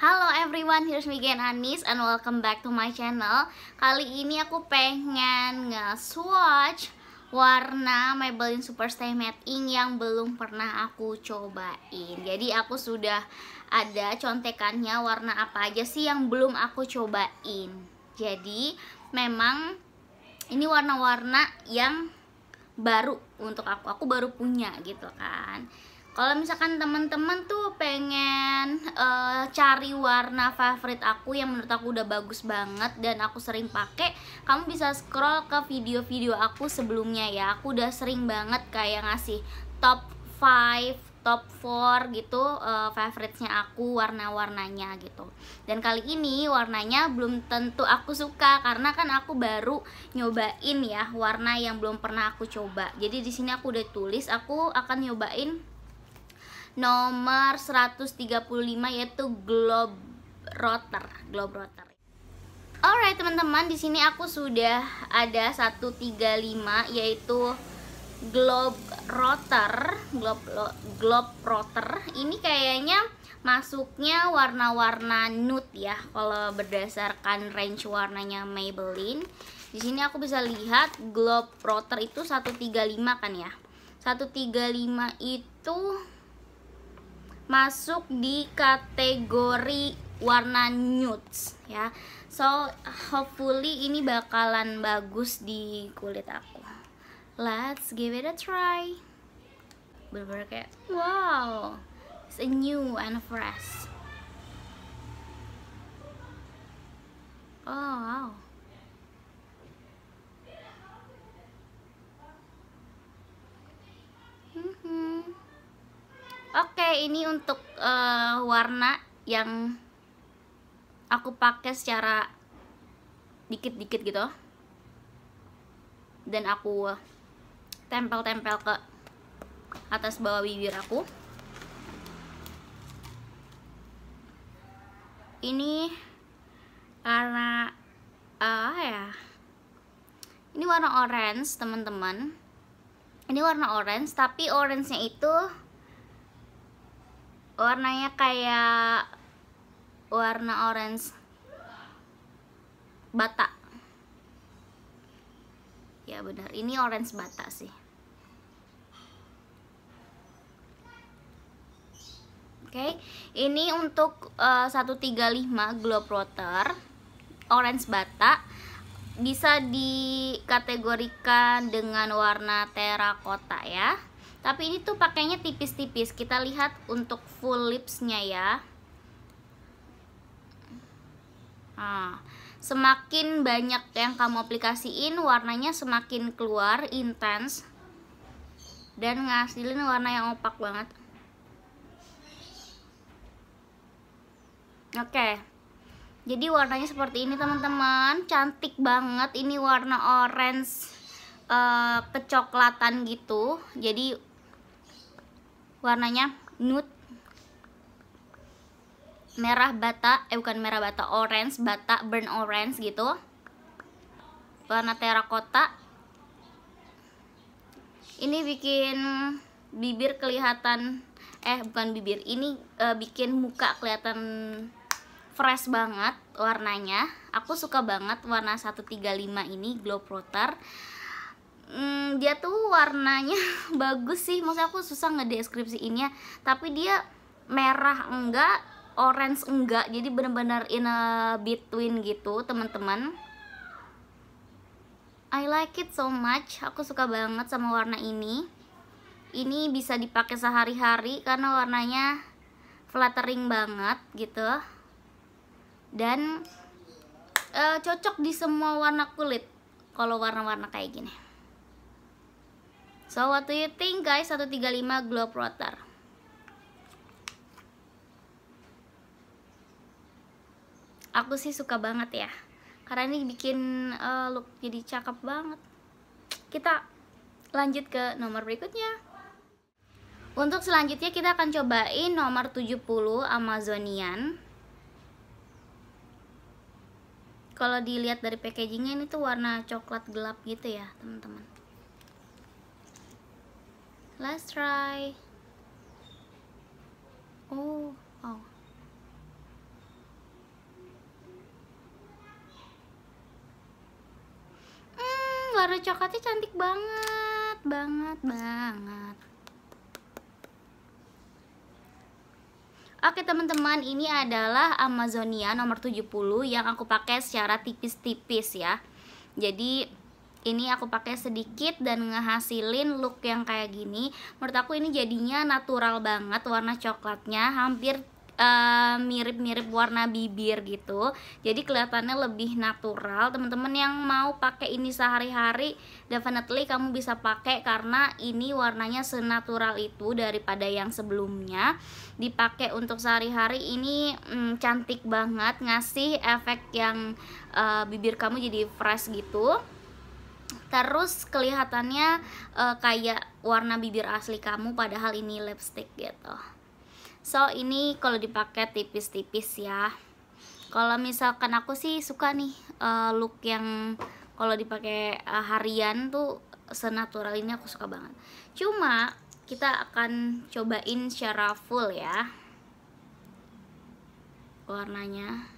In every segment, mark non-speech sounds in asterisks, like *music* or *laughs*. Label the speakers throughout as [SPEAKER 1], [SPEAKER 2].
[SPEAKER 1] Halo everyone, here's me again Anis and welcome back to my channel Kali ini aku pengen nge-swatch warna Maybelline Superstay Matte Ink yang belum pernah aku cobain Jadi aku sudah ada contekannya warna apa aja sih yang belum aku cobain Jadi memang ini warna-warna yang baru untuk aku, aku baru punya gitu kan kalau misalkan teman-teman tuh pengen uh, cari warna favorit aku yang menurut aku udah bagus banget dan aku sering pakai kamu bisa scroll ke video-video aku sebelumnya ya aku udah sering banget kayak ngasih top 5 top 4 gitu uh, eh, favoritnya aku warna-warnanya gitu dan kali ini warnanya belum tentu aku suka karena kan aku baru nyobain ya warna yang belum pernah aku coba jadi di sini aku udah tulis aku akan nyobain nomor 135 yaitu globe rotor, globe rotor. Alright teman-teman, di sini aku sudah ada 135 yaitu globe rotor, globe globe rotor. Ini kayaknya masuknya warna-warna nude ya kalau berdasarkan range warnanya Maybelline. Di sini aku bisa lihat globe rotor itu 135 kan ya. 135 itu masuk di kategori warna nude ya so hopefully ini bakalan bagus di kulit aku let's give it a try bener-bener kayak wow it's a new and fresh oh wow mm -hmm. Oke, ini untuk uh, warna yang aku pakai secara dikit-dikit gitu. Dan aku tempel-tempel ke atas bawah bibir aku. Ini karena uh, eh, ya. Ini warna orange, teman-teman. Ini warna orange, tapi orange-nya itu warnanya kayak warna orange bata ya benar ini orange bata sih oke okay. ini untuk uh, eh, 135 globe water orange bata bisa dikategorikan dengan warna terakota ya tapi ini tuh pakainya tipis-tipis kita lihat untuk full lipsnya ya nah, semakin banyak yang kamu aplikasiin warnanya semakin keluar intens dan ngasilin warna yang opak banget oke okay. jadi warnanya seperti ini teman-teman cantik banget ini warna orange uh, kecoklatan gitu jadi warnanya nude merah bata eh bukan merah bata orange bata burn orange gitu warna terakota ini bikin bibir kelihatan eh bukan bibir ini e, bikin muka kelihatan fresh banget warnanya aku suka banget warna 135 ini glow plotter hmm, dia tuh warnanya *laughs* bagus sih maksudnya aku susah ngedeskripsiinnya tapi dia merah enggak orange enggak jadi bener-bener in a between gitu teman-teman I like it so much aku suka banget sama warna ini ini bisa dipakai sehari-hari karena warnanya flattering banget gitu dan uh, cocok di semua warna kulit kalau warna-warna kayak gini So what do you think guys 135 globe rotor? Aku sih suka banget ya. Karena ini bikin uh, look jadi cakep banget. Kita lanjut ke nomor berikutnya. Untuk selanjutnya kita akan cobain nomor 70 Amazonian. Kalau dilihat dari packagingnya ini tuh warna coklat gelap gitu ya, teman-teman let's try oh oh hmm warna coklatnya cantik banget banget banget Oke teman-teman, ini adalah Amazonia nomor 70 yang aku pakai secara tipis-tipis ya. Jadi ini aku pakai sedikit dan ngehasilin look yang kayak gini menurut aku ini jadinya natural banget warna coklatnya hampir eh, mirip-mirip uh, warna bibir gitu jadi kelihatannya lebih natural teman-teman yang mau pakai ini sehari-hari definitely kamu bisa pakai karena ini warnanya senatural itu daripada yang sebelumnya dipakai untuk sehari-hari ini mm, cantik banget ngasih efek yang uh, bibir kamu jadi fresh gitu terus kelihatannya uh, kayak warna bibir asli kamu padahal ini lipstick gitu so ini kalau dipakai tipis-tipis ya kalau misalkan aku sih suka nih uh, look yang kalau dipakai uh, harian tuh senatural ini aku suka banget cuma kita akan cobain secara full ya warnanya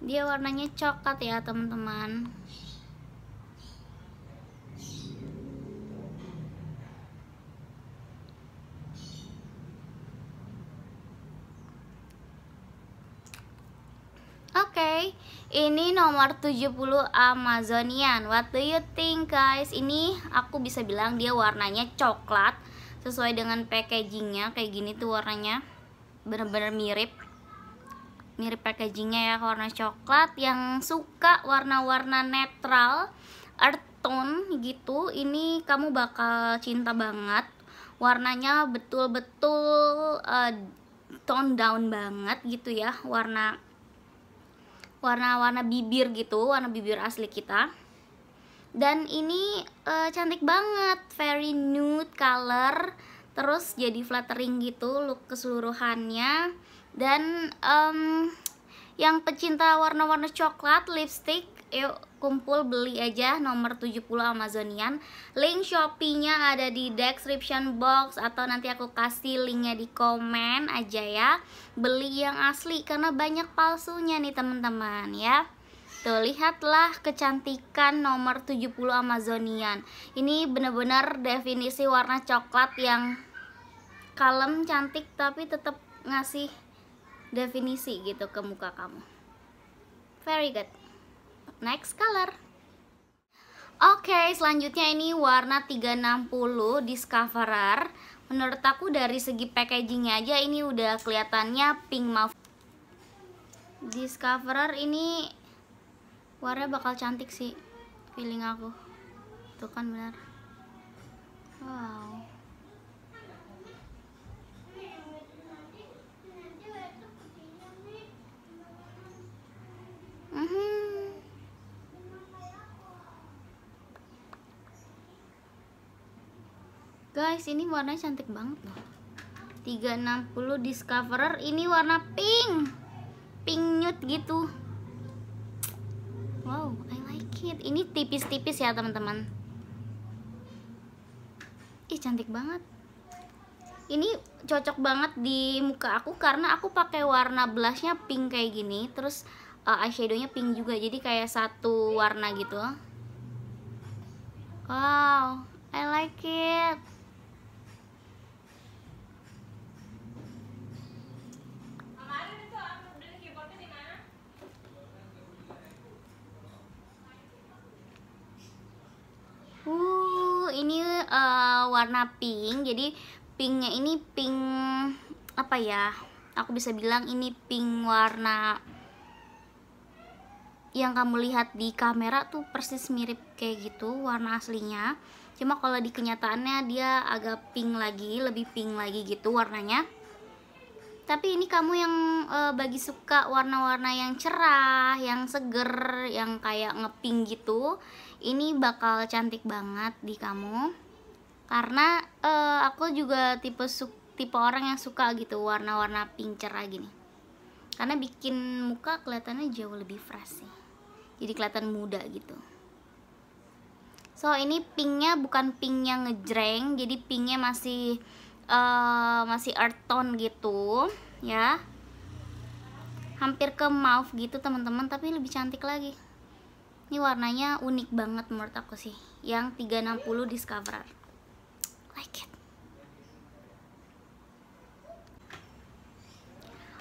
[SPEAKER 1] dia warnanya coklat ya teman-teman Oke, ini nomor 70 Amazonian. What do you think guys? Ini aku bisa bilang dia warnanya coklat sesuai dengan packagingnya kayak gini tuh warnanya bener-bener mirip mirip packagingnya ya warna coklat yang suka warna-warna netral earth tone gitu ini kamu bakal cinta banget warnanya betul-betul uh, tone down banget gitu ya warna warna-warna bibir gitu warna bibir asli kita dan ini uh, cantik banget very nude color terus jadi flattering gitu look keseluruhannya dan um, yang pecinta warna-warna coklat lipstick yuk kumpul beli aja nomor 70 Amazonian link Shopee-nya ada di description box atau nanti aku kasih linknya di komen aja ya beli yang asli karena banyak palsunya nih teman-teman ya Tuh, lihatlah kecantikan nomor 70 Amazonian. Ini bener-bener definisi warna coklat yang kalem, cantik, tapi tetap ngasih definisi gitu ke muka kamu very good next color Oke, okay, selanjutnya ini warna 360 Discoverer. Menurut aku dari segi packagingnya aja ini udah kelihatannya pink mauve. Discoverer ini warna bakal cantik sih, feeling aku. Tuh kan benar. Wow. guys ini warnanya cantik banget loh 360 discoverer ini warna pink pink nude gitu wow I like it ini tipis-tipis ya teman-teman ih cantik banget ini cocok banget di muka aku karena aku pakai warna blushnya pink kayak gini terus uh, eyeshadownya pink juga jadi kayak satu warna gitu wow I like it warna pink jadi pinknya ini pink apa ya aku bisa bilang ini pink warna yang kamu lihat di kamera tuh persis mirip kayak gitu warna aslinya cuma kalau di kenyataannya dia agak pink lagi lebih pink lagi gitu warnanya tapi ini kamu yang e, bagi suka warna-warna yang cerah yang seger yang kayak ngeping gitu ini bakal cantik banget di kamu karena uh, aku juga tipe tipe orang yang suka gitu warna-warna pink cerah gini karena bikin muka kelihatannya jauh lebih fresh sih jadi kelihatan muda gitu so ini pinknya bukan pink yang ngejreng jadi pinknya masih uh, masih earth tone gitu ya hampir ke mouth gitu teman-teman tapi lebih cantik lagi ini warnanya unik banget menurut aku sih yang 360 discoverer like it.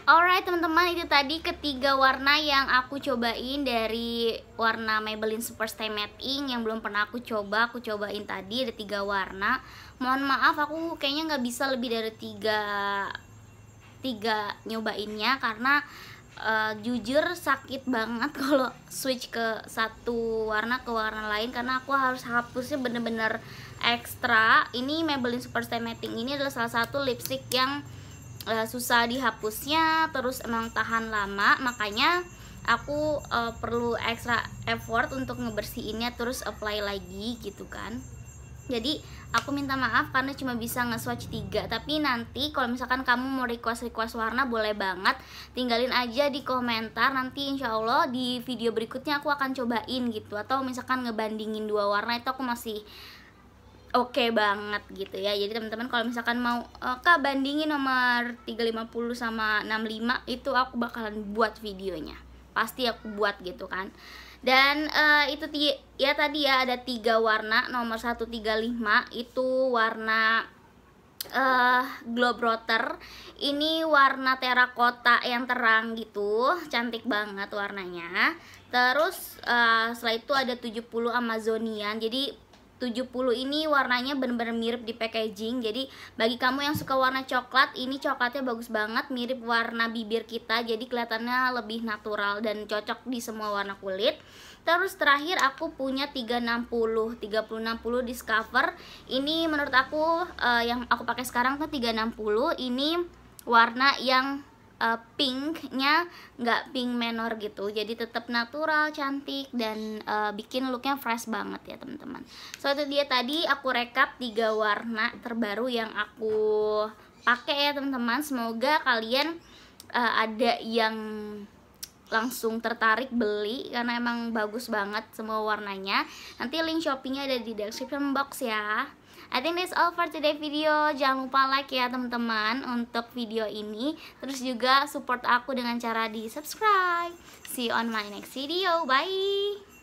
[SPEAKER 1] Alright teman-teman itu tadi ketiga warna yang aku cobain dari warna Maybelline Superstay Matte Ink yang belum pernah aku coba aku cobain tadi ada tiga warna mohon maaf aku kayaknya nggak bisa lebih dari tiga tiga nyobainnya karena uh, jujur sakit banget *laughs* kalau switch ke satu warna ke warna lain karena aku harus hapusnya bener-bener Extra ini Maybelline Superstay Matting ini adalah salah satu lipstick yang uh, susah dihapusnya terus emang tahan lama makanya aku uh, perlu extra effort untuk ngebersihinnya terus apply lagi gitu kan jadi aku minta maaf karena cuma bisa nge-swatch 3 tapi nanti kalau misalkan kamu mau request-request warna boleh banget tinggalin aja di komentar nanti insya Allah di video berikutnya aku akan cobain gitu atau misalkan ngebandingin dua warna itu aku masih oke okay banget gitu ya jadi teman-teman kalau misalkan mau uh, kak bandingin nomor 350 sama 65 itu aku bakalan buat videonya pasti aku buat gitu kan dan uh, itu ya tadi ya ada tiga warna nomor 135 itu warna uh, rotter ini warna terakota yang terang gitu cantik banget warnanya terus uh, setelah itu ada 70 amazonian jadi 70 ini warnanya benar-benar mirip di packaging jadi bagi kamu yang suka warna coklat ini coklatnya bagus banget mirip warna bibir kita jadi kelihatannya lebih natural dan cocok di semua warna kulit terus terakhir aku punya 360 360 discover ini menurut aku uh, yang aku pakai sekarang tuh 360 ini warna yang uh, pinknya nggak pink menor gitu jadi tetap natural cantik dan uh, bikin looknya fresh banget ya teman-teman so itu dia tadi aku rekap tiga warna terbaru yang aku pakai ya teman-teman semoga kalian uh, ada yang langsung tertarik beli karena emang bagus banget semua warnanya nanti link shoppingnya ada di description box ya I think that's all for today video jangan lupa like ya teman-teman untuk video ini terus juga support aku dengan cara di subscribe see you on my next video bye